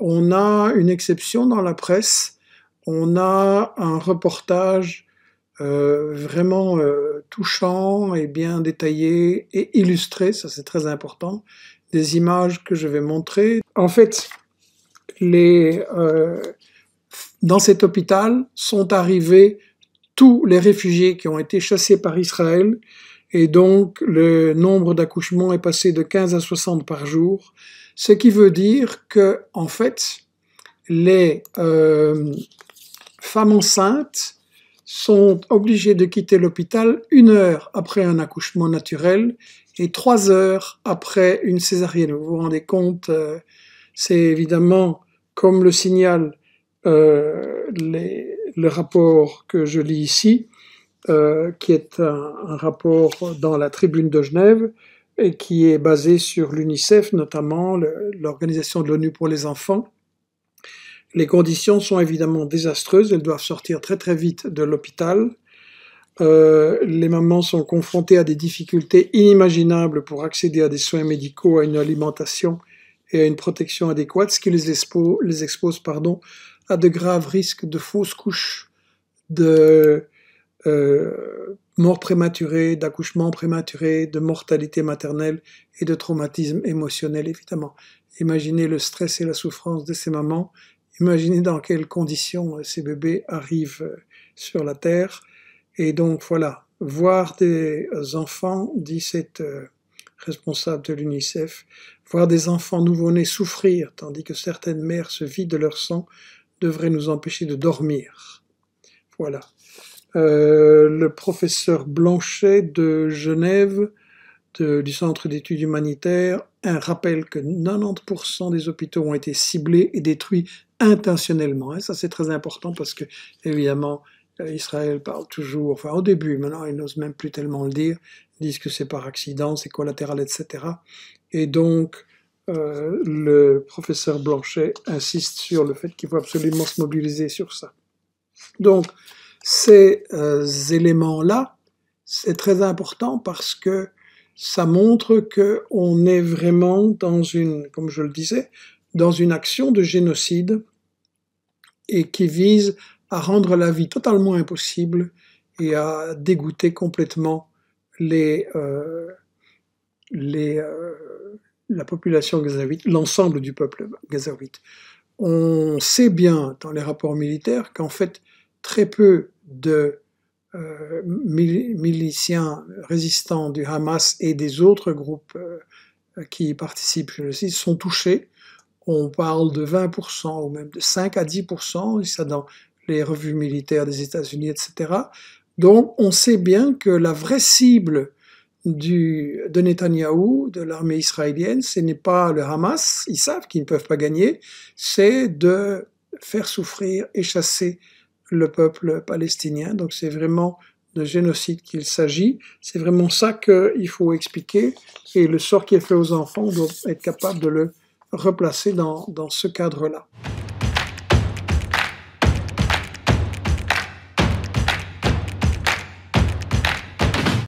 on a une exception dans la presse, on a un reportage euh, vraiment euh, touchant et bien détaillé et illustré, ça c'est très important, des images que je vais montrer. En fait, euh, dans cet hôpital sont arrivés tous les réfugiés qui ont été chassés par Israël et donc le nombre d'accouchements est passé de 15 à 60 par jour, ce qui veut dire que, en fait, les euh, femmes enceintes sont obligées de quitter l'hôpital une heure après un accouchement naturel et trois heures après une césarienne. Vous vous rendez compte, euh, c'est évidemment, comme le signale euh, le rapport que je lis ici, euh, qui est un, rapport dans la Tribune de Genève et qui est basé sur l'UNICEF, notamment l'Organisation de l'ONU pour les enfants. Les conditions sont évidemment désastreuses, elles doivent sortir très très vite de l'hôpital. Euh, les mamans sont confrontées à des difficultés inimaginables pour accéder à des soins médicaux, à une alimentation et à une protection adéquate, ce qui les, expo les expose pardon, à de graves risques de fausses couches, de euh, mort prématurée, d'accouchement prématuré, de mortalité maternelle et de traumatisme émotionnel, évidemment. Imaginez le stress et la souffrance de ces mamans. Imaginez dans quelles conditions euh, ces bébés arrivent euh, sur la Terre. Et donc voilà, voir des enfants, dit cette euh, responsable de l'UNICEF, voir des enfants nouveau-nés souffrir tandis que certaines mères se vident de leur sang devrait nous empêcher de dormir. Voilà. Euh, le professeur Blanchet de Genève, du Centre d'études humanitaires, un rappel que 90% des hôpitaux ont été ciblés et détruits intentionnellement. Et hein, ça, c'est très important parce que, évidemment, euh, Israël parle toujours, enfin au début, maintenant ils n'osent même plus tellement le dire, ils disent que c'est par accident, c'est collatéral, etc. Et donc euh, le professeur Blanchet insiste sur le fait qu'il faut absolument se mobiliser sur ça. Donc ces euh, éléments-là, c'est très important parce que ça montre qu'on est vraiment dans une, comme je le disais, dans une action de génocide et qui vise à rendre la vie totalement impossible et à dégoûter complètement les, euh, les, euh, la population gazavite, l'ensemble du peuple gazavite. On sait bien dans les rapports militaires qu'en fait, très peu de euh, miliciens résistants du Hamas et des autres groupes euh, qui y participent, je le sont touchés. On parle de 20% ou même de 5 à 10%, ça dans les revues militaires des États-Unis, etc. Donc on sait bien que la vraie cible de Netanyahou, de l'armée israélienne, ce n'est pas le Hamas, ils savent qu'ils ne peuvent pas gagner, c'est de faire souffrir et chasser le peuple palestinien. Donc c'est vraiment de génocide qu'il s'agit. C'est vraiment ça qu'il faut expliquer et le sort qui est fait aux enfants, on doit être capable de le replacer dans, dans ce cadre-là.